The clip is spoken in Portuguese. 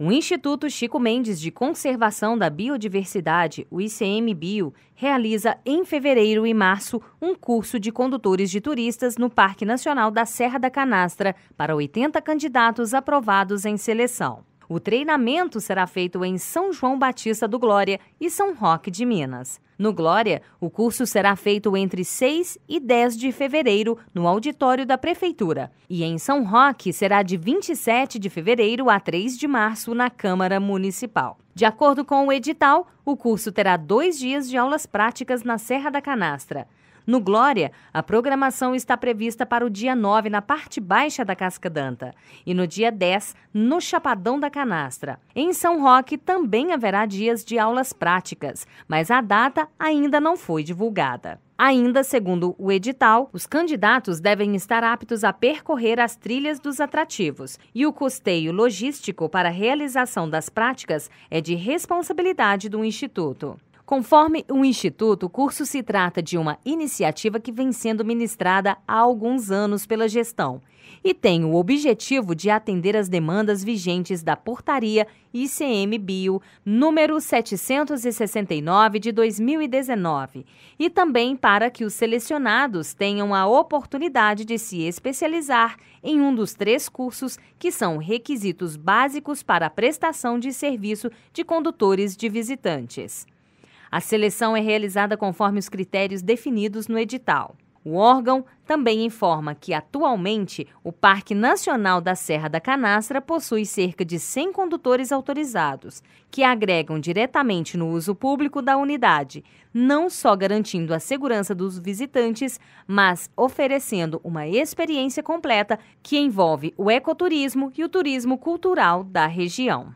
O Instituto Chico Mendes de Conservação da Biodiversidade, o ICMBio, realiza em fevereiro e março um curso de condutores de turistas no Parque Nacional da Serra da Canastra para 80 candidatos aprovados em seleção. O treinamento será feito em São João Batista do Glória e São Roque de Minas. No Glória, o curso será feito entre 6 e 10 de fevereiro no auditório da Prefeitura. E em São Roque será de 27 de fevereiro a 3 de março na Câmara Municipal. De acordo com o edital, o curso terá dois dias de aulas práticas na Serra da Canastra. No Glória, a programação está prevista para o dia 9 na parte baixa da Casca Danta e no dia 10 no Chapadão da Canastra. Em São Roque também haverá dias de aulas práticas, mas a data ainda não foi divulgada. Ainda, segundo o edital, os candidatos devem estar aptos a percorrer as trilhas dos atrativos e o custeio logístico para a realização das práticas é de responsabilidade do Instituto. Conforme o Instituto, o curso se trata de uma iniciativa que vem sendo ministrada há alguns anos pela gestão e tem o objetivo de atender as demandas vigentes da portaria ICM-Bio número 769 de 2019 e também para que os selecionados tenham a oportunidade de se especializar em um dos três cursos que são requisitos básicos para a prestação de serviço de condutores de visitantes. A seleção é realizada conforme os critérios definidos no edital. O órgão também informa que, atualmente, o Parque Nacional da Serra da Canastra possui cerca de 100 condutores autorizados, que agregam diretamente no uso público da unidade, não só garantindo a segurança dos visitantes, mas oferecendo uma experiência completa que envolve o ecoturismo e o turismo cultural da região.